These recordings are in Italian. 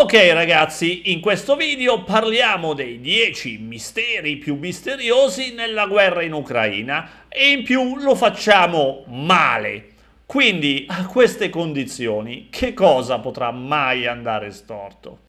Ok ragazzi, in questo video parliamo dei 10 misteri più misteriosi nella guerra in Ucraina e in più lo facciamo male. Quindi a queste condizioni che cosa potrà mai andare storto?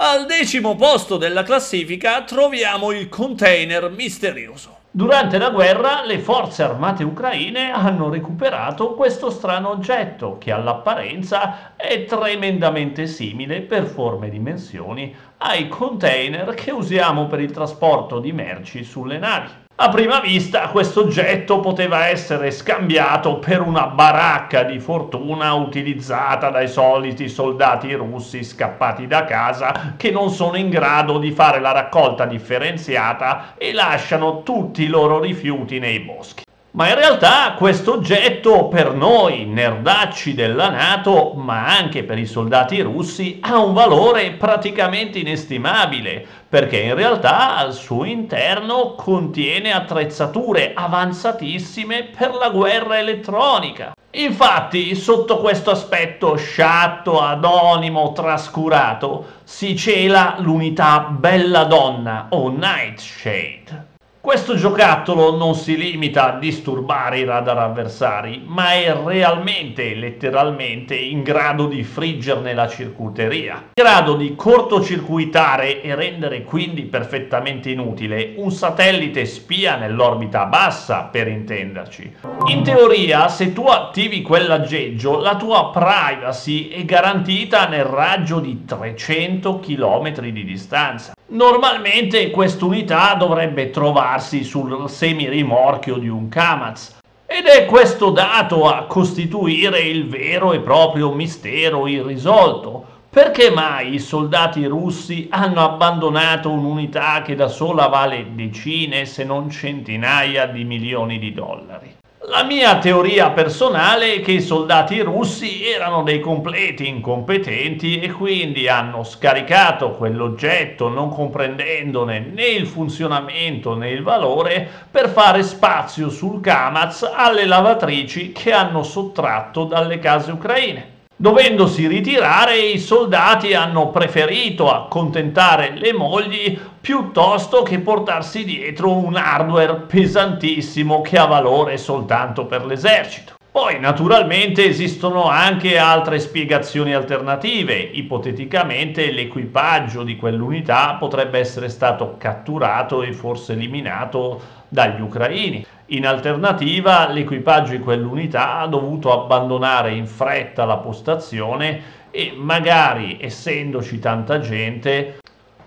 Al decimo posto della classifica troviamo il container misterioso. Durante la guerra le forze armate ucraine hanno recuperato questo strano oggetto che all'apparenza è tremendamente simile per forme e dimensioni ai container che usiamo per il trasporto di merci sulle navi a prima vista questo oggetto poteva essere scambiato per una baracca di fortuna utilizzata dai soliti soldati russi scappati da casa che non sono in grado di fare la raccolta differenziata e lasciano tutti i loro rifiuti nei boschi ma in realtà questo oggetto per noi nerdacci della Nato, ma anche per i soldati russi, ha un valore praticamente inestimabile, perché in realtà al suo interno contiene attrezzature avanzatissime per la guerra elettronica. Infatti, sotto questo aspetto sciatto, anonimo, trascurato, si cela l'unità Bella Donna o Nightshade. Questo giocattolo non si limita a disturbare i radar avversari, ma è realmente, e letteralmente, in grado di friggerne la circuiteria, in grado di cortocircuitare e rendere quindi perfettamente inutile un satellite spia nell'orbita bassa, per intenderci. In teoria, se tu attivi quell'aggeggio, la tua privacy è garantita nel raggio di 300 km di distanza. Normalmente quest'unità dovrebbe trovarsi sul semirimorchio di un Kamaz, ed è questo dato a costituire il vero e proprio mistero irrisolto. Perché mai i soldati russi hanno abbandonato un'unità che da sola vale decine se non centinaia di milioni di dollari? La mia teoria personale è che i soldati russi erano dei completi incompetenti e quindi hanno scaricato quell'oggetto non comprendendone né il funzionamento né il valore per fare spazio sul Kamaz alle lavatrici che hanno sottratto dalle case ucraine. Dovendosi ritirare, i soldati hanno preferito accontentare le mogli piuttosto che portarsi dietro un hardware pesantissimo che ha valore soltanto per l'esercito. Poi naturalmente esistono anche altre spiegazioni alternative, ipoteticamente l'equipaggio di quell'unità potrebbe essere stato catturato e forse eliminato dagli ucraini. In alternativa l'equipaggio di quell'unità ha dovuto abbandonare in fretta la postazione e magari essendoci tanta gente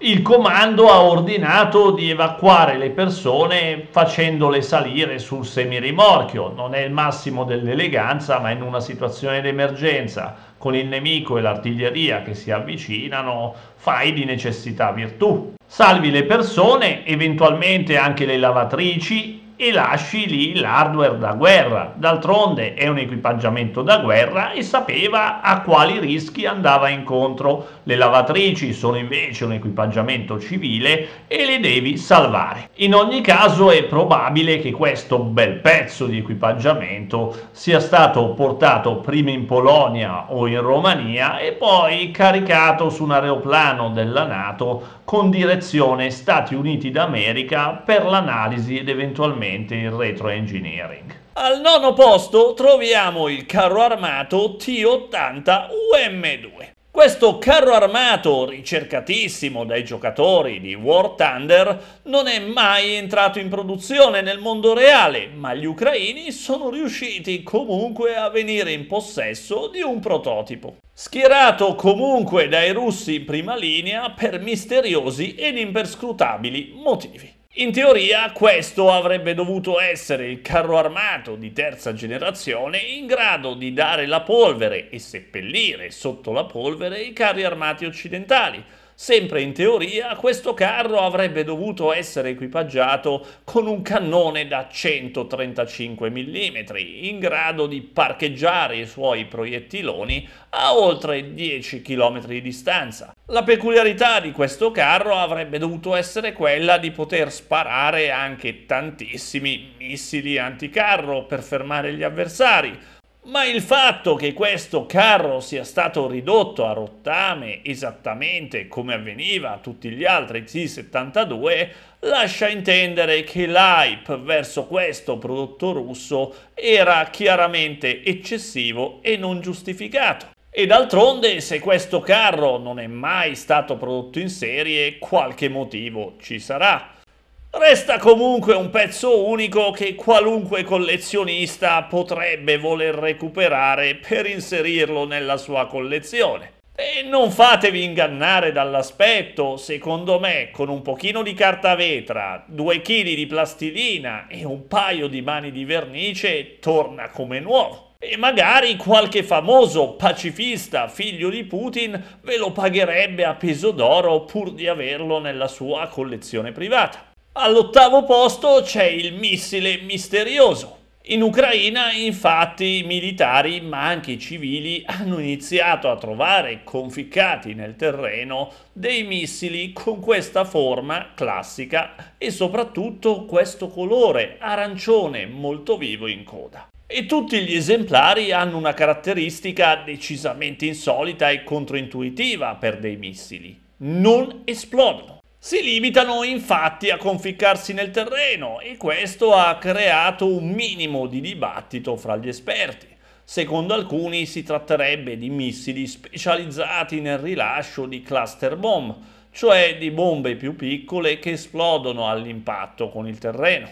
il comando ha ordinato di evacuare le persone facendole salire sul semirimorchio. Non è il massimo dell'eleganza, ma in una situazione d'emergenza, con il nemico e l'artiglieria che si avvicinano, fai di necessità virtù. Salvi le persone, eventualmente anche le lavatrici, e lasci lì l'hardware da guerra. D'altronde è un equipaggiamento da guerra e sapeva a quali rischi andava incontro. Le lavatrici sono invece un equipaggiamento civile e le devi salvare. In ogni caso è probabile che questo bel pezzo di equipaggiamento sia stato portato prima in Polonia o in Romania e poi caricato su un aeroplano della Nato con direzione Stati Uniti d'America per l'analisi ed eventualmente ovviamente il retro engineering. Al nono posto troviamo il carro armato T80 UM2. Questo carro armato, ricercatissimo dai giocatori di War Thunder, non è mai entrato in produzione nel mondo reale, ma gli ucraini sono riusciti comunque a venire in possesso di un prototipo. Schierato comunque dai russi in prima linea per misteriosi ed imperscrutabili motivi. In teoria questo avrebbe dovuto essere il carro armato di terza generazione in grado di dare la polvere e seppellire sotto la polvere i carri armati occidentali, Sempre in teoria questo carro avrebbe dovuto essere equipaggiato con un cannone da 135 mm in grado di parcheggiare i suoi proiettiloni a oltre 10 km di distanza. La peculiarità di questo carro avrebbe dovuto essere quella di poter sparare anche tantissimi missili anticarro per fermare gli avversari, ma il fatto che questo carro sia stato ridotto a rottame esattamente come avveniva a tutti gli altri T-72 lascia intendere che l'hype verso questo prodotto russo era chiaramente eccessivo e non giustificato. E d'altronde, se questo carro non è mai stato prodotto in serie, qualche motivo ci sarà. Resta comunque un pezzo unico che qualunque collezionista potrebbe voler recuperare per inserirlo nella sua collezione. E non fatevi ingannare dall'aspetto, secondo me con un pochino di carta vetra, due kg di plastilina e un paio di mani di vernice torna come nuovo. E magari qualche famoso pacifista figlio di Putin ve lo pagherebbe a peso d'oro pur di averlo nella sua collezione privata. All'ottavo posto c'è il missile misterioso. In Ucraina infatti i militari ma anche i civili hanno iniziato a trovare conficcati nel terreno dei missili con questa forma classica e soprattutto questo colore arancione molto vivo in coda. E tutti gli esemplari hanno una caratteristica decisamente insolita e controintuitiva per dei missili. Non esplodono. Si limitano infatti a conficcarsi nel terreno e questo ha creato un minimo di dibattito fra gli esperti. Secondo alcuni si tratterebbe di missili specializzati nel rilascio di cluster bomb, cioè di bombe più piccole che esplodono all'impatto con il terreno.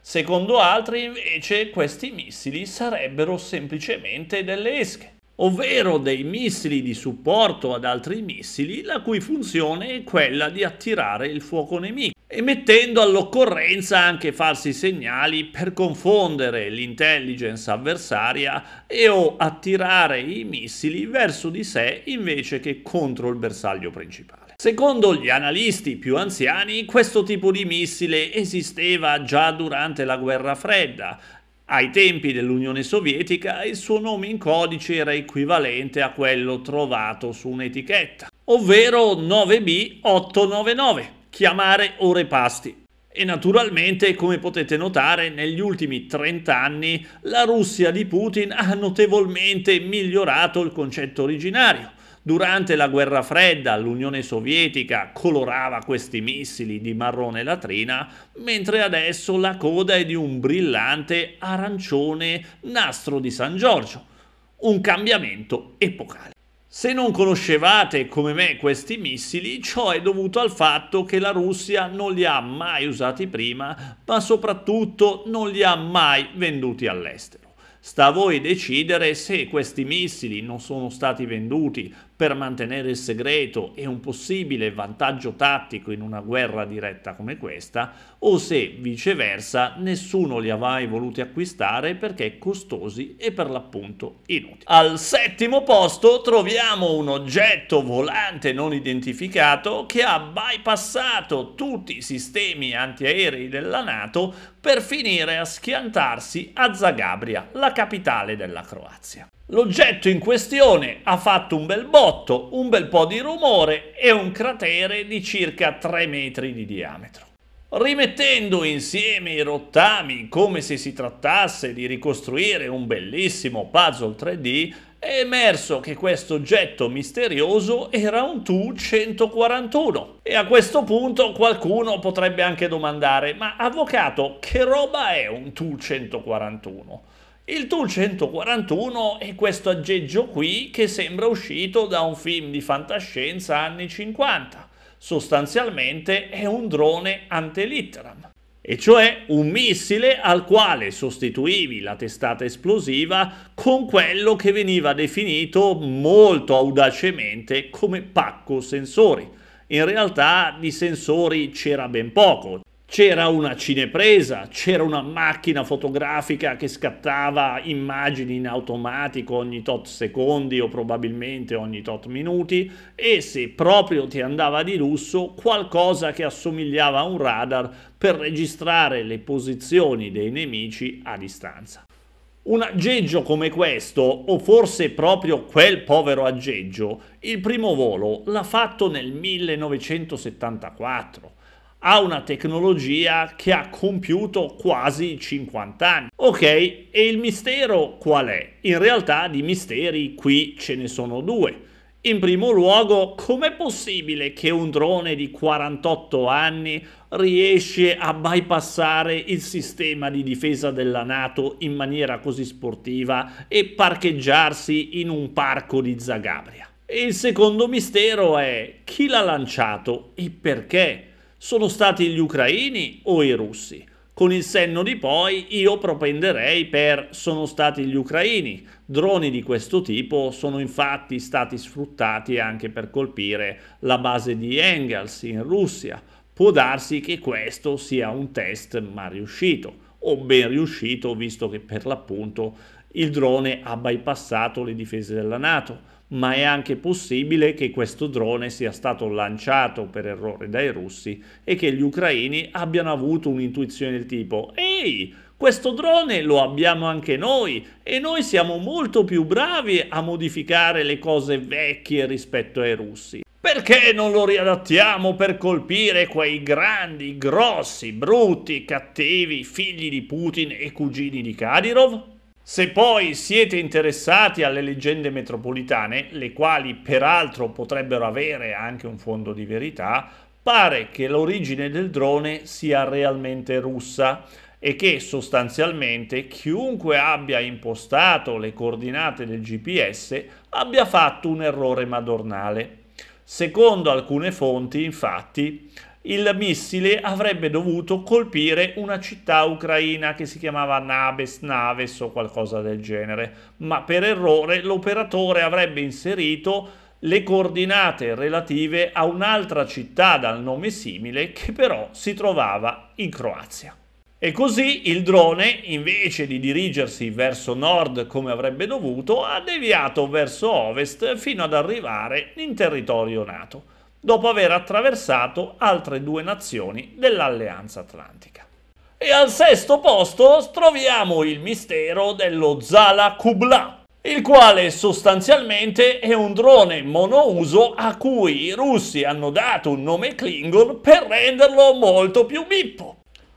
Secondo altri invece questi missili sarebbero semplicemente delle esche ovvero dei missili di supporto ad altri missili, la cui funzione è quella di attirare il fuoco nemico, emettendo all'occorrenza anche falsi segnali per confondere l'intelligence avversaria e o attirare i missili verso di sé invece che contro il bersaglio principale. Secondo gli analisti più anziani, questo tipo di missile esisteva già durante la guerra fredda ai tempi dell'Unione Sovietica il suo nome in codice era equivalente a quello trovato su un'etichetta, ovvero 9B899, chiamare o repasti. E naturalmente, come potete notare, negli ultimi 30 anni la Russia di Putin ha notevolmente migliorato il concetto originario, Durante la guerra fredda l'Unione Sovietica colorava questi missili di marrone latrina, mentre adesso la coda è di un brillante arancione nastro di San Giorgio. Un cambiamento epocale. Se non conoscevate come me questi missili, ciò è dovuto al fatto che la Russia non li ha mai usati prima, ma soprattutto non li ha mai venduti all'estero. Sta a voi decidere se questi missili non sono stati venduti per mantenere il segreto e un possibile vantaggio tattico in una guerra diretta come questa, o se viceversa nessuno li ha mai voluti acquistare perché costosi e per l'appunto inutili. Al settimo posto troviamo un oggetto volante non identificato che ha bypassato tutti i sistemi antiaerei della Nato per finire a schiantarsi a Zagabria, la capitale della Croazia. L'oggetto in questione ha fatto un bel botto, un bel po' di rumore e un cratere di circa 3 metri di diametro. Rimettendo insieme i rottami come se si trattasse di ricostruire un bellissimo puzzle 3D, è emerso che questo oggetto misterioso era un Tu 141. E a questo punto qualcuno potrebbe anche domandare, ma avvocato, che roba è un Tu 141? Il Tool 141 è questo aggeggio qui che sembra uscito da un film di fantascienza anni 50. Sostanzialmente è un drone antelitteram, e cioè un missile al quale sostituivi la testata esplosiva con quello che veniva definito molto audacemente come pacco sensori. In realtà di sensori c'era ben poco, c'era una cinepresa, c'era una macchina fotografica che scattava immagini in automatico ogni tot secondi o probabilmente ogni tot minuti e se proprio ti andava di lusso qualcosa che assomigliava a un radar per registrare le posizioni dei nemici a distanza. Un aggeggio come questo, o forse proprio quel povero aggeggio, il primo volo l'ha fatto nel 1974 ha una tecnologia che ha compiuto quasi 50 anni. Ok, e il mistero qual è? In realtà di misteri qui ce ne sono due. In primo luogo, com'è possibile che un drone di 48 anni riesce a bypassare il sistema di difesa della Nato in maniera così sportiva e parcheggiarsi in un parco di Zagabria? E il secondo mistero è chi l'ha lanciato e perché? sono stati gli ucraini o i russi? Con il senno di poi io propenderei per sono stati gli ucraini. Droni di questo tipo sono infatti stati sfruttati anche per colpire la base di Engels in Russia. Può darsi che questo sia un test ma riuscito o ben riuscito visto che per l'appunto il drone ha bypassato le difese della Nato ma è anche possibile che questo drone sia stato lanciato per errore dai russi e che gli ucraini abbiano avuto un'intuizione del tipo «Ehi, questo drone lo abbiamo anche noi e noi siamo molto più bravi a modificare le cose vecchie rispetto ai russi». Perché non lo riadattiamo per colpire quei grandi, grossi, brutti, cattivi figli di Putin e cugini di Kadyrov? Se poi siete interessati alle leggende metropolitane, le quali peraltro potrebbero avere anche un fondo di verità, pare che l'origine del drone sia realmente russa e che sostanzialmente chiunque abbia impostato le coordinate del GPS abbia fatto un errore madornale. Secondo alcune fonti, infatti, il missile avrebbe dovuto colpire una città ucraina che si chiamava Naves, Naves o qualcosa del genere, ma per errore l'operatore avrebbe inserito le coordinate relative a un'altra città dal nome simile che però si trovava in Croazia. E così il drone, invece di dirigersi verso nord come avrebbe dovuto, ha deviato verso ovest fino ad arrivare in territorio NATO dopo aver attraversato altre due nazioni dell'Alleanza Atlantica. E al sesto posto troviamo il mistero dello Zala Kubla, il quale sostanzialmente è un drone monouso a cui i russi hanno dato un nome Klingon per renderlo molto più bippo.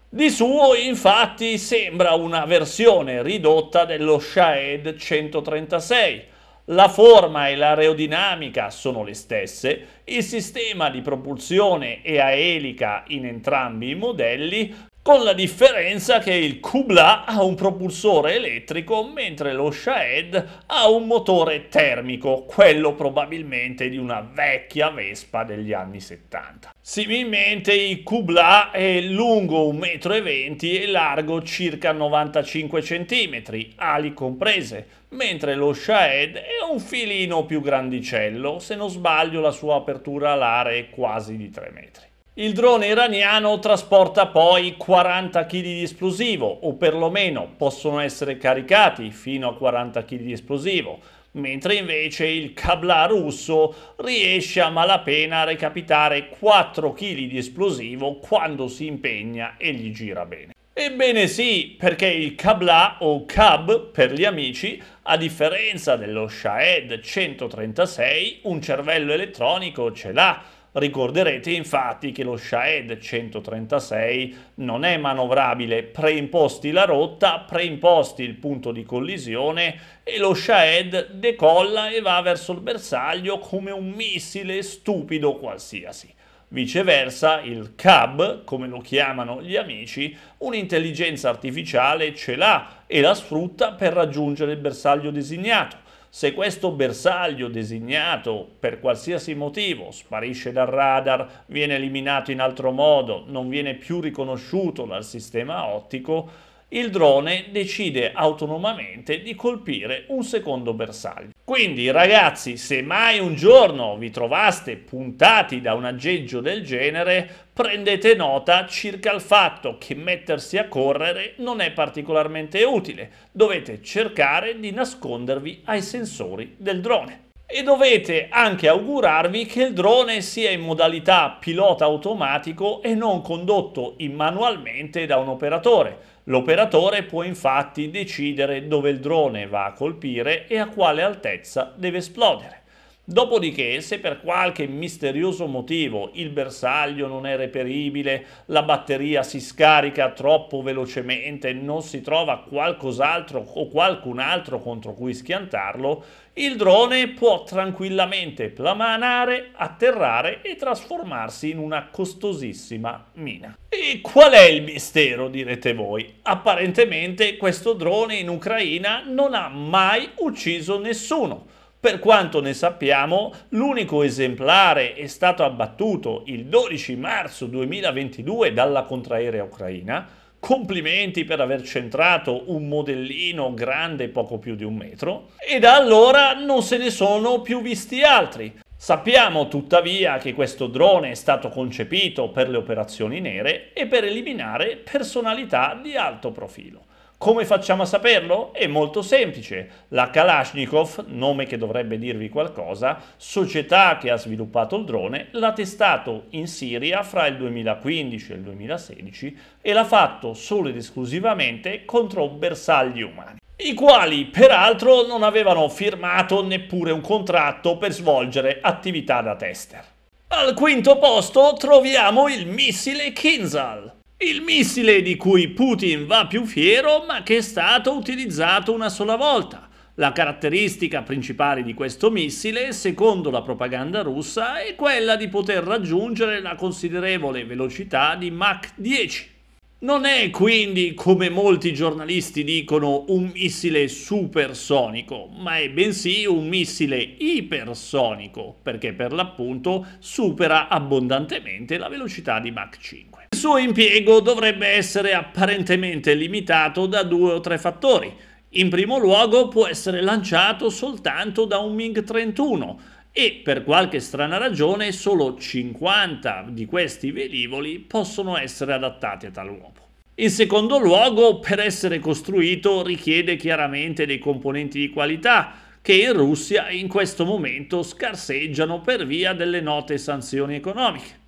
Di suo infatti sembra una versione ridotta dello Shahed 136, la forma e l'aerodinamica sono le stesse, il sistema di propulsione è a elica in entrambi i modelli, con la differenza che il Kubla ha un propulsore elettrico mentre lo Shahed ha un motore termico, quello probabilmente di una vecchia Vespa degli anni 70. Similmente il Kubla è lungo 1,20 m e largo circa 95 cm, ali comprese, mentre lo Shahed è un filino più grandicello, se non sbaglio la sua apertura alare è quasi di 3 metri. Il drone iraniano trasporta poi 40 kg di esplosivo, o perlomeno possono essere caricati fino a 40 kg di esplosivo, mentre invece il kabla russo riesce a malapena a recapitare 4 kg di esplosivo quando si impegna e gli gira bene. Ebbene sì, perché il kabla o cab per gli amici, a differenza dello Shahed 136, un cervello elettronico ce l'ha Ricorderete infatti che lo Shahed 136 non è manovrabile, preimposti la rotta, preimposti il punto di collisione e lo Shahed decolla e va verso il bersaglio come un missile stupido qualsiasi. Viceversa, il CAB, come lo chiamano gli amici, un'intelligenza artificiale ce l'ha e la sfrutta per raggiungere il bersaglio designato. Se questo bersaglio designato per qualsiasi motivo sparisce dal radar, viene eliminato in altro modo, non viene più riconosciuto dal sistema ottico, il drone decide autonomamente di colpire un secondo bersaglio. Quindi ragazzi, se mai un giorno vi trovaste puntati da un aggeggio del genere, prendete nota circa il fatto che mettersi a correre non è particolarmente utile, dovete cercare di nascondervi ai sensori del drone. E dovete anche augurarvi che il drone sia in modalità pilota automatico e non condotto immanualmente da un operatore, L'operatore può infatti decidere dove il drone va a colpire e a quale altezza deve esplodere. Dopodiché, se per qualche misterioso motivo il bersaglio non è reperibile, la batteria si scarica troppo velocemente, non si trova qualcos'altro o qualcun altro contro cui schiantarlo, il drone può tranquillamente plamanare, atterrare e trasformarsi in una costosissima mina. E qual è il mistero, direte voi? Apparentemente questo drone in Ucraina non ha mai ucciso nessuno per quanto ne sappiamo, l'unico esemplare è stato abbattuto il 12 marzo 2022 dalla contraerea ucraina. Complimenti per aver centrato un modellino grande poco più di un metro. E da allora non se ne sono più visti altri. Sappiamo tuttavia che questo drone è stato concepito per le operazioni nere e per eliminare personalità di alto profilo. Come facciamo a saperlo? È molto semplice. La Kalashnikov, nome che dovrebbe dirvi qualcosa, società che ha sviluppato il drone, l'ha testato in Siria fra il 2015 e il 2016 e l'ha fatto solo ed esclusivamente contro bersagli umani i quali peraltro non avevano firmato neppure un contratto per svolgere attività da tester. Al quinto posto troviamo il missile Kinzhal, il missile di cui Putin va più fiero ma che è stato utilizzato una sola volta. La caratteristica principale di questo missile, secondo la propaganda russa, è quella di poter raggiungere la considerevole velocità di Mach 10. Non è quindi, come molti giornalisti dicono, un missile supersonico, ma è bensì un missile ipersonico, perché per l'appunto supera abbondantemente la velocità di Mach 5. Il suo impiego dovrebbe essere apparentemente limitato da due o tre fattori. In primo luogo può essere lanciato soltanto da un MiG-31 e per qualche strana ragione solo 50 di questi velivoli possono essere adattati a tal uomo. In secondo luogo, per essere costruito richiede chiaramente dei componenti di qualità che in Russia in questo momento scarseggiano per via delle note sanzioni economiche.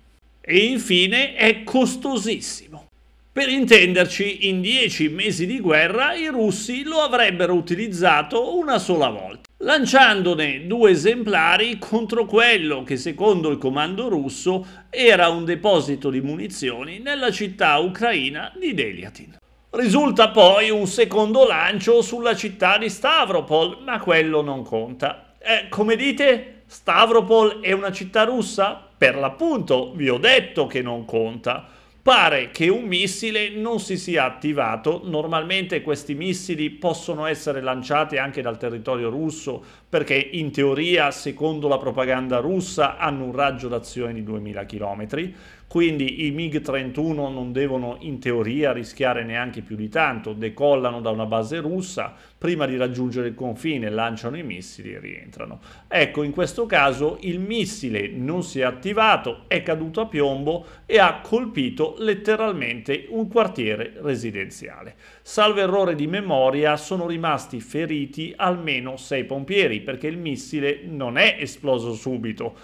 E infine è costosissimo. Per intenderci, in dieci mesi di guerra i russi lo avrebbero utilizzato una sola volta, lanciandone due esemplari contro quello che secondo il comando russo era un deposito di munizioni nella città ucraina di Deliatin. Risulta poi un secondo lancio sulla città di Stavropol, ma quello non conta. Eh, come dite, Stavropol è una città russa? per l'appunto vi ho detto che non conta. Pare che un missile non si sia attivato, normalmente questi missili possono essere lanciati anche dal territorio russo perché in teoria, secondo la propaganda russa, hanno un raggio d'azione di 2000 km quindi i MiG-31 non devono in teoria rischiare neanche più di tanto, decollano da una base russa, prima di raggiungere il confine lanciano i missili e rientrano. Ecco, in questo caso il missile non si è attivato, è caduto a piombo e ha colpito letteralmente un quartiere residenziale. Salvo errore di memoria, sono rimasti feriti almeno sei pompieri perché il missile non è esploso subito,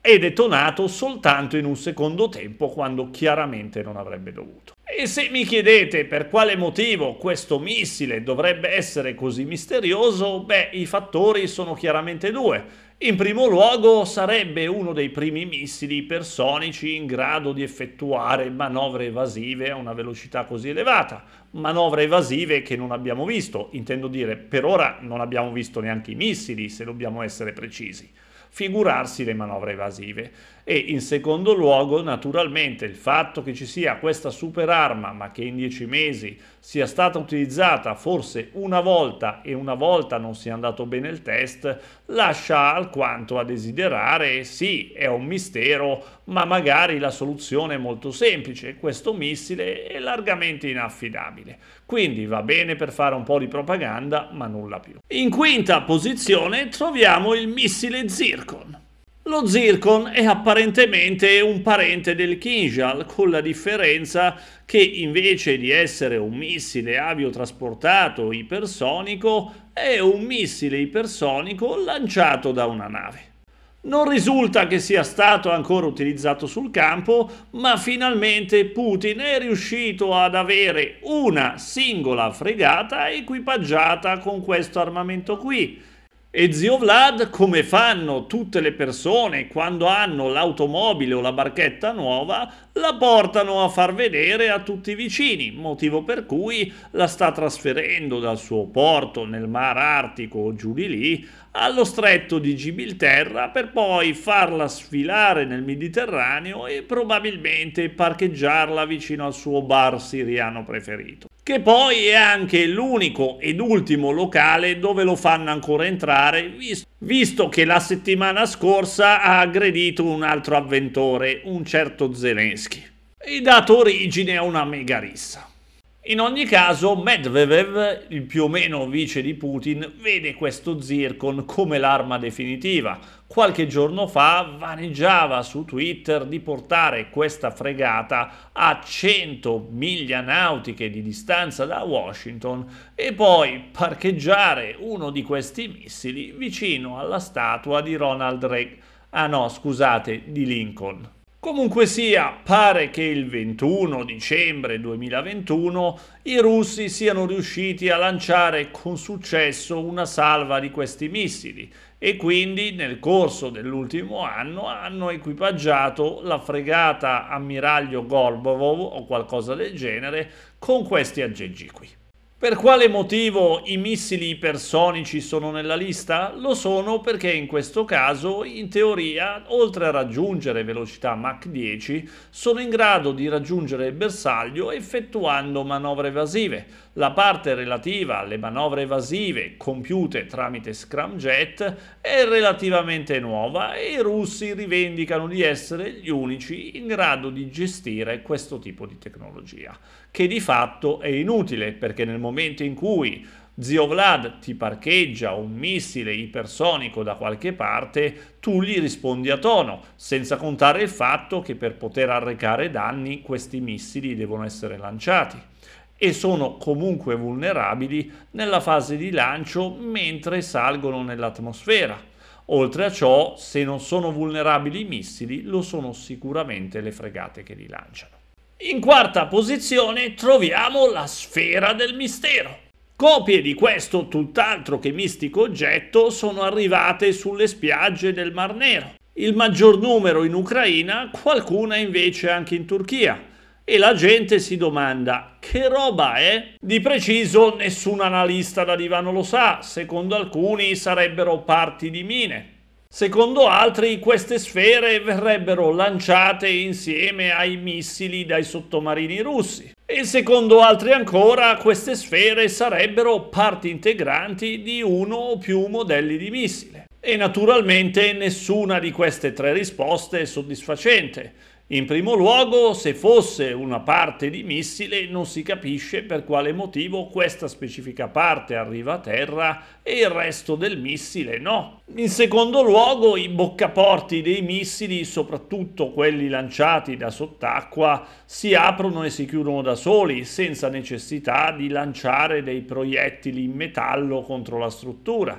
è detonato soltanto in un secondo tempo quando chiaramente non avrebbe dovuto. E se mi chiedete per quale motivo questo missile dovrebbe essere così misterioso, beh, i fattori sono chiaramente due. In primo luogo sarebbe uno dei primi missili ipersonici in grado di effettuare manovre evasive a una velocità così elevata, manovre evasive che non abbiamo visto, intendo dire per ora non abbiamo visto neanche i missili se dobbiamo essere precisi figurarsi le manovre evasive e in secondo luogo naturalmente il fatto che ci sia questa super arma ma che in dieci mesi sia stata utilizzata forse una volta e una volta non sia andato bene il test lascia alquanto a desiderare, sì è un mistero ma magari la soluzione è molto semplice, questo missile è largamente inaffidabile, quindi va bene per fare un po' di propaganda ma nulla più. In quinta posizione troviamo il missile Zircon. Lo Zircon è apparentemente un parente del Kinjal, con la differenza che invece di essere un missile aviotrasportato ipersonico, è un missile ipersonico lanciato da una nave. Non risulta che sia stato ancora utilizzato sul campo, ma finalmente Putin è riuscito ad avere una singola fregata equipaggiata con questo armamento qui, e zio Vlad, come fanno tutte le persone quando hanno l'automobile o la barchetta nuova, la portano a far vedere a tutti i vicini, motivo per cui la sta trasferendo dal suo porto nel Mar Artico o giù di lì allo stretto di Gibilterra per poi farla sfilare nel Mediterraneo e probabilmente parcheggiarla vicino al suo bar siriano preferito che poi è anche l'unico ed ultimo locale dove lo fanno ancora entrare, visto che la settimana scorsa ha aggredito un altro avventore, un certo Zelensky, e dato origine a una mega rissa. In ogni caso Medvedev, il più o meno vice di Putin, vede questo Zircon come l'arma definitiva. Qualche giorno fa vaneggiava su Twitter di portare questa fregata a 100 miglia nautiche di distanza da Washington e poi parcheggiare uno di questi missili vicino alla statua di Ronald Reagan, ah no scusate, di Lincoln. Comunque sia, pare che il 21 dicembre 2021 i russi siano riusciti a lanciare con successo una salva di questi missili e quindi nel corso dell'ultimo anno hanno equipaggiato la fregata ammiraglio Gorbov o qualcosa del genere con questi aggeggi qui. Per quale motivo i missili ipersonici sono nella lista? Lo sono perché in questo caso, in teoria, oltre a raggiungere velocità Mach 10, sono in grado di raggiungere il bersaglio effettuando manovre evasive. La parte relativa alle manovre evasive compiute tramite scramjet è relativamente nuova e i russi rivendicano di essere gli unici in grado di gestire questo tipo di tecnologia, che di fatto è inutile perché nel momento momento in cui zio Vlad ti parcheggia un missile ipersonico da qualche parte, tu gli rispondi a tono, senza contare il fatto che per poter arrecare danni questi missili devono essere lanciati e sono comunque vulnerabili nella fase di lancio mentre salgono nell'atmosfera. Oltre a ciò, se non sono vulnerabili i missili, lo sono sicuramente le fregate che li lanciano. In quarta posizione troviamo la sfera del mistero. Copie di questo tutt'altro che mistico oggetto sono arrivate sulle spiagge del Mar Nero. Il maggior numero in Ucraina, qualcuna invece anche in Turchia. E la gente si domanda, che roba è? Di preciso nessun analista da divano lo sa, secondo alcuni sarebbero parti di mine. Secondo altri, queste sfere verrebbero lanciate insieme ai missili dai sottomarini russi. E secondo altri ancora, queste sfere sarebbero parti integranti di uno o più modelli di missile. E naturalmente nessuna di queste tre risposte è soddisfacente, in primo luogo, se fosse una parte di missile, non si capisce per quale motivo questa specifica parte arriva a terra e il resto del missile no. In secondo luogo, i boccaporti dei missili, soprattutto quelli lanciati da sott'acqua, si aprono e si chiudono da soli, senza necessità di lanciare dei proiettili in metallo contro la struttura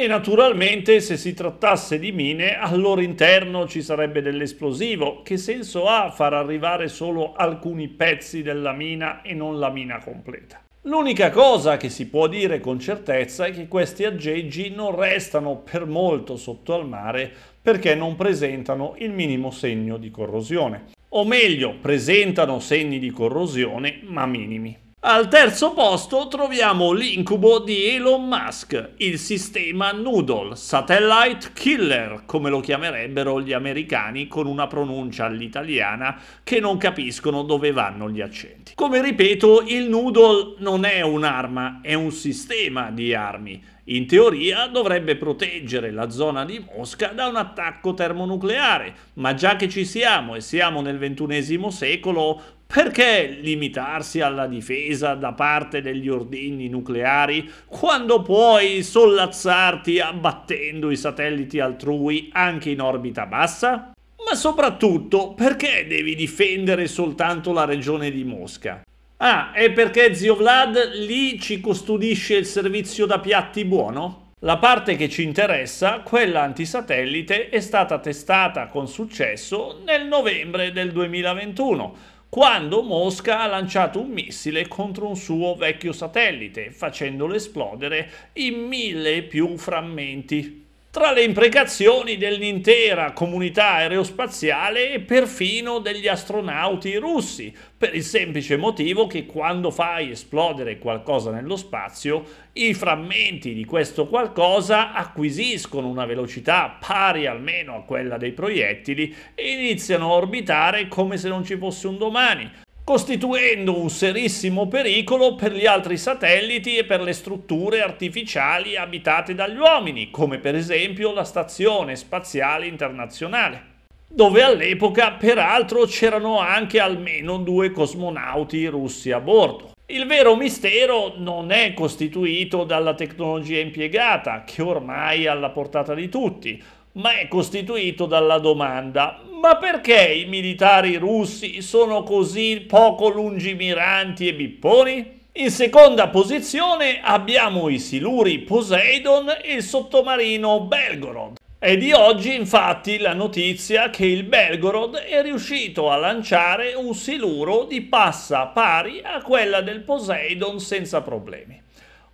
e naturalmente se si trattasse di mine al loro interno ci sarebbe dell'esplosivo. Che senso ha far arrivare solo alcuni pezzi della mina e non la mina completa? L'unica cosa che si può dire con certezza è che questi aggeggi non restano per molto sotto al mare perché non presentano il minimo segno di corrosione. O meglio, presentano segni di corrosione ma minimi. Al terzo posto troviamo l'incubo di Elon Musk, il sistema Noodle, satellite killer, come lo chiamerebbero gli americani con una pronuncia all'italiana che non capiscono dove vanno gli accenti. Come ripeto, il Noodle non è un'arma, è un sistema di armi. In teoria dovrebbe proteggere la zona di Mosca da un attacco termonucleare, ma già che ci siamo e siamo nel ventunesimo secolo, perché limitarsi alla difesa da parte degli ordigni nucleari quando puoi sollazzarti abbattendo i satelliti altrui anche in orbita bassa? Ma soprattutto, perché devi difendere soltanto la regione di Mosca? Ah, è perché zio Vlad lì ci custodisce il servizio da piatti buono? La parte che ci interessa, quella antisatellite, è stata testata con successo nel novembre del 2021 quando Mosca ha lanciato un missile contro un suo vecchio satellite, facendolo esplodere in mille più frammenti tra le imprecazioni dell'intera comunità aerospaziale e perfino degli astronauti russi, per il semplice motivo che quando fai esplodere qualcosa nello spazio, i frammenti di questo qualcosa acquisiscono una velocità pari almeno a quella dei proiettili e iniziano a orbitare come se non ci fosse un domani costituendo un serissimo pericolo per gli altri satelliti e per le strutture artificiali abitate dagli uomini, come per esempio la Stazione Spaziale Internazionale dove all'epoca peraltro c'erano anche almeno due cosmonauti russi a bordo. Il vero mistero non è costituito dalla tecnologia impiegata, che ormai è alla portata di tutti, ma è costituito dalla domanda ma perché i militari russi sono così poco lungimiranti e bipponi? In seconda posizione abbiamo i siluri Poseidon e il sottomarino Belgorod. È di oggi infatti la notizia che il Belgorod è riuscito a lanciare un siluro di passa pari a quella del Poseidon senza problemi.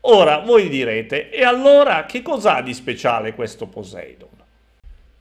Ora voi direte, e allora che cos'ha di speciale questo Poseidon?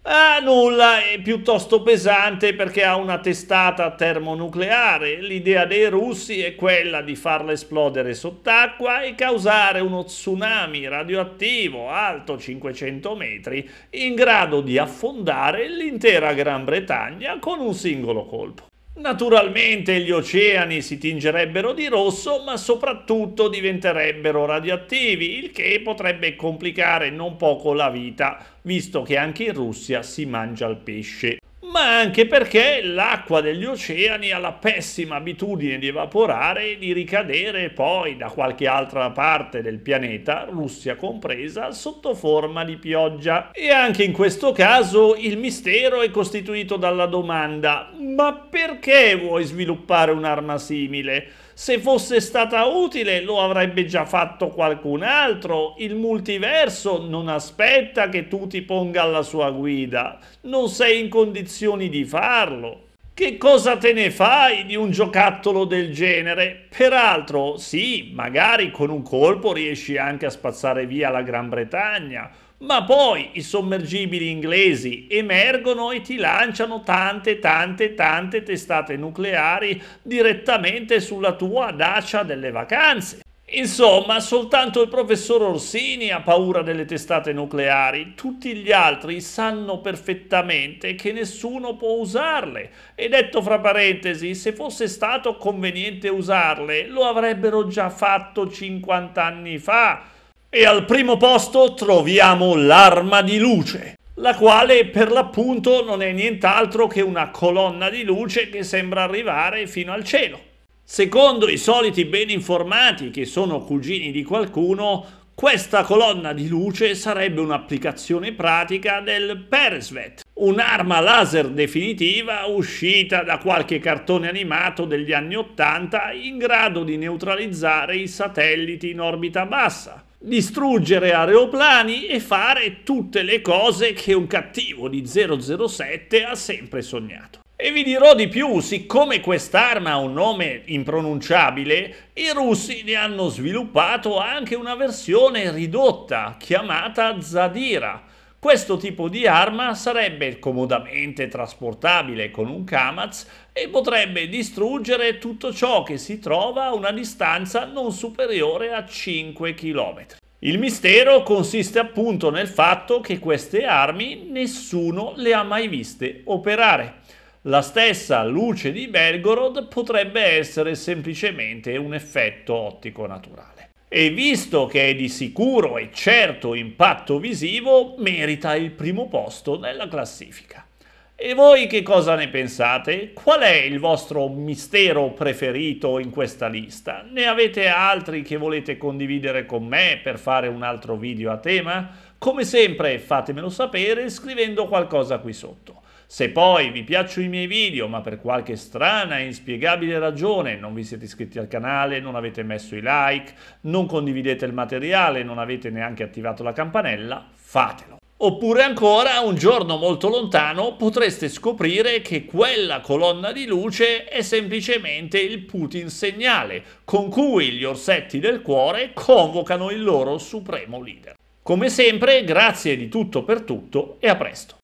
Ah, nulla, è piuttosto pesante perché ha una testata termonucleare. L'idea dei russi è quella di farla esplodere sott'acqua e causare uno tsunami radioattivo alto 500 metri in grado di affondare l'intera Gran Bretagna con un singolo colpo. Naturalmente gli oceani si tingerebbero di rosso, ma soprattutto diventerebbero radioattivi, il che potrebbe complicare non poco la vita, visto che anche in Russia si mangia il pesce ma anche perché l'acqua degli oceani ha la pessima abitudine di evaporare e di ricadere poi da qualche altra parte del pianeta, Russia compresa, sotto forma di pioggia. E anche in questo caso il mistero è costituito dalla domanda ma perché vuoi sviluppare un'arma simile? se fosse stata utile lo avrebbe già fatto qualcun altro. Il multiverso non aspetta che tu ti ponga alla sua guida, non sei in condizioni di farlo. Che cosa te ne fai di un giocattolo del genere? Peraltro, sì, magari con un colpo riesci anche a spazzare via la Gran Bretagna, ma poi i sommergibili inglesi emergono e ti lanciano tante tante tante testate nucleari direttamente sulla tua dacia delle vacanze. Insomma, soltanto il professor Orsini ha paura delle testate nucleari, tutti gli altri sanno perfettamente che nessuno può usarle. E detto fra parentesi, se fosse stato conveniente usarle, lo avrebbero già fatto 50 anni fa e al primo posto troviamo l'arma di luce, la quale per l'appunto non è nient'altro che una colonna di luce che sembra arrivare fino al cielo. Secondo i soliti ben informati che sono cugini di qualcuno, questa colonna di luce sarebbe un'applicazione pratica del Peresvet, un'arma laser definitiva uscita da qualche cartone animato degli anni Ottanta in grado di neutralizzare i satelliti in orbita bassa distruggere aeroplani e fare tutte le cose che un cattivo di 007 ha sempre sognato. E vi dirò di più, siccome quest'arma ha un nome impronunciabile, i russi ne hanno sviluppato anche una versione ridotta, chiamata Zadira. Questo tipo di arma sarebbe comodamente trasportabile con un Kamaz e potrebbe distruggere tutto ciò che si trova a una distanza non superiore a 5 km. Il mistero consiste appunto nel fatto che queste armi nessuno le ha mai viste operare. La stessa luce di Belgorod potrebbe essere semplicemente un effetto ottico naturale. E visto che è di sicuro e certo impatto visivo, merita il primo posto nella classifica. E voi che cosa ne pensate? Qual è il vostro mistero preferito in questa lista? Ne avete altri che volete condividere con me per fare un altro video a tema? Come sempre fatemelo sapere scrivendo qualcosa qui sotto. Se poi vi piacciono i miei video ma per qualche strana e inspiegabile ragione non vi siete iscritti al canale, non avete messo i like, non condividete il materiale, non avete neanche attivato la campanella, fatelo! Oppure ancora un giorno molto lontano potreste scoprire che quella colonna di luce è semplicemente il Putin segnale con cui gli orsetti del cuore convocano il loro supremo leader. Come sempre grazie di tutto per tutto e a presto.